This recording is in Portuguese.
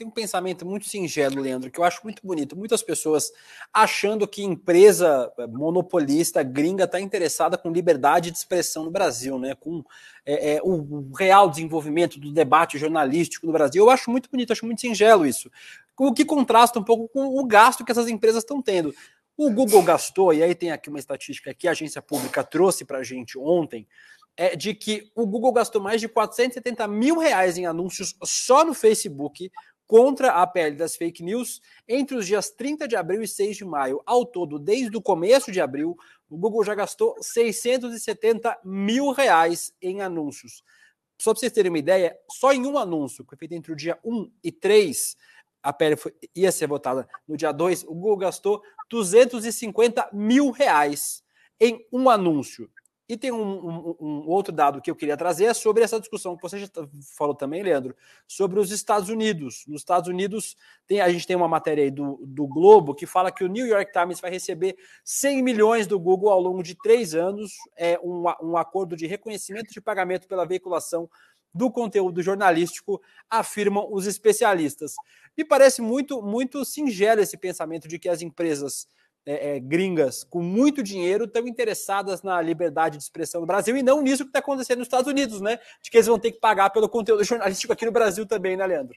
tem um pensamento muito singelo, Leandro, que eu acho muito bonito. Muitas pessoas achando que empresa eh, monopolista gringa está interessada com liberdade de expressão no Brasil, né? com é, é, o real desenvolvimento do debate jornalístico no Brasil. Eu acho muito bonito, acho muito singelo isso. O que contrasta um pouco com o gasto que essas empresas estão tendo. O Google gastou, e aí tem aqui uma estatística que a agência pública trouxe para a gente ontem, é de que o Google gastou mais de 470 mil reais em anúncios só no Facebook contra a pele das fake news entre os dias 30 de abril e 6 de maio. Ao todo, desde o começo de abril, o Google já gastou 670 mil reais em anúncios. Só para vocês terem uma ideia, só em um anúncio, que foi feito entre o dia 1 e 3, a pele foi, ia ser votada no dia 2, o Google gastou 250 mil reais em um anúncio. E tem um, um, um, outro dado que eu queria trazer é sobre essa discussão que você já falou também, Leandro, sobre os Estados Unidos. Nos Estados Unidos, tem, a gente tem uma matéria aí do, do Globo que fala que o New York Times vai receber 100 milhões do Google ao longo de três anos, é um, um acordo de reconhecimento de pagamento pela veiculação do conteúdo jornalístico, afirmam os especialistas. Me parece muito, muito singelo esse pensamento de que as empresas é, é, gringas com muito dinheiro estão interessadas na liberdade de expressão no Brasil e não nisso que está acontecendo nos Estados Unidos, né? De que eles vão ter que pagar pelo conteúdo jornalístico aqui no Brasil também, né, Leandro?